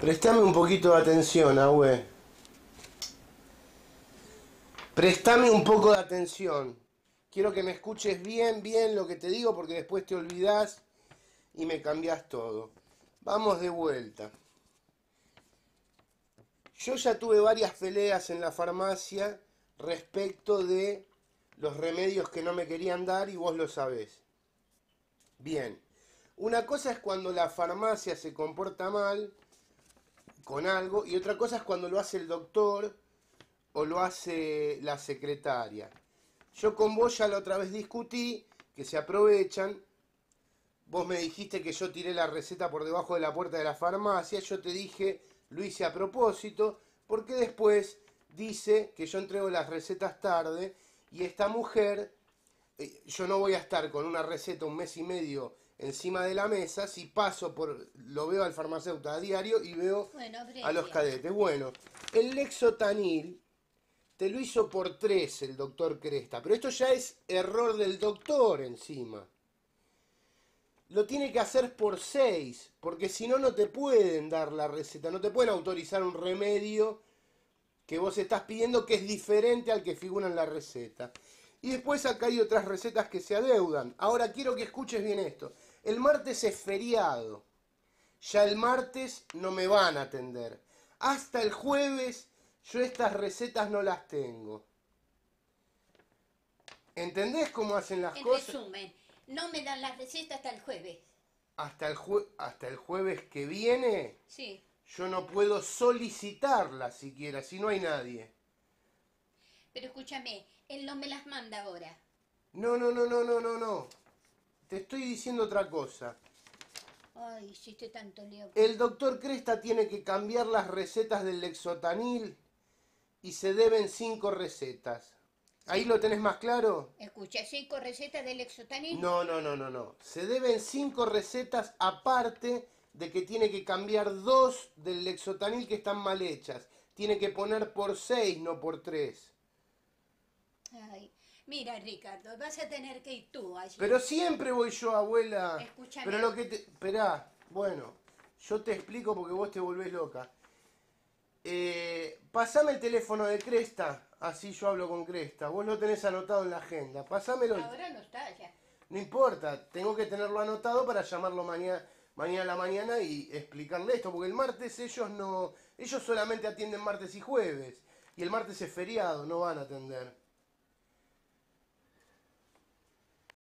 Prestame un poquito de atención, Ahue. Prestame un poco de atención. Quiero que me escuches bien, bien lo que te digo, porque después te olvidas y me cambias todo. Vamos de vuelta. Yo ya tuve varias peleas en la farmacia respecto de los remedios que no me querían dar y vos lo sabés. Bien. Una cosa es cuando la farmacia se comporta mal con algo y otra cosa es cuando lo hace el doctor o lo hace la secretaria. Yo con vos ya la otra vez discutí que se aprovechan. Vos me dijiste que yo tiré la receta por debajo de la puerta de la farmacia. Yo te dije, lo hice a propósito, porque después dice que yo entrego las recetas tarde y esta mujer, eh, yo no voy a estar con una receta un mes y medio encima de la mesa, si paso por, lo veo al farmacéutico a diario y veo a los cadetes. Bueno, el lexotanil te lo hizo por tres el doctor Cresta, pero esto ya es error del doctor encima. Lo tiene que hacer por seis, porque si no, no te pueden dar la receta, no te pueden autorizar un remedio que vos estás pidiendo que es diferente al que figura en la receta. Y después acá hay otras recetas que se adeudan. Ahora quiero que escuches bien esto. El martes es feriado. Ya el martes no me van a atender. Hasta el jueves yo estas recetas no las tengo. ¿Entendés cómo hacen las cosas? En resumen, no me dan las recetas hasta el jueves. Hasta el, hasta el jueves que viene. Sí. Yo no puedo solicitarlas siquiera, si no hay nadie. Pero escúchame, él no me las manda ahora. No, no, no, no, no, no, no diciendo otra cosa. El doctor Cresta tiene que cambiar las recetas del lexotanil y se deben cinco recetas. ¿Ahí lo tenés más claro? escucha cinco recetas del exotanil. No, no, no, no, no. Se deben cinco recetas aparte de que tiene que cambiar dos del lexotanil que están mal hechas. Tiene que poner por seis, no por tres. Mira, Ricardo, vas a tener que ir tú allí. Pero siempre voy yo, abuela. Pero lo que te... Esperá, bueno, yo te explico porque vos te volvés loca. Eh, pasame el teléfono de Cresta, así yo hablo con Cresta. Vos lo tenés anotado en la agenda. Pasamelo. Ahora no está ya. No importa, tengo que tenerlo anotado para llamarlo mañana, mañana a la mañana y explicarle esto, porque el martes ellos no, ellos solamente atienden martes y jueves, y el martes es feriado, no van a atender.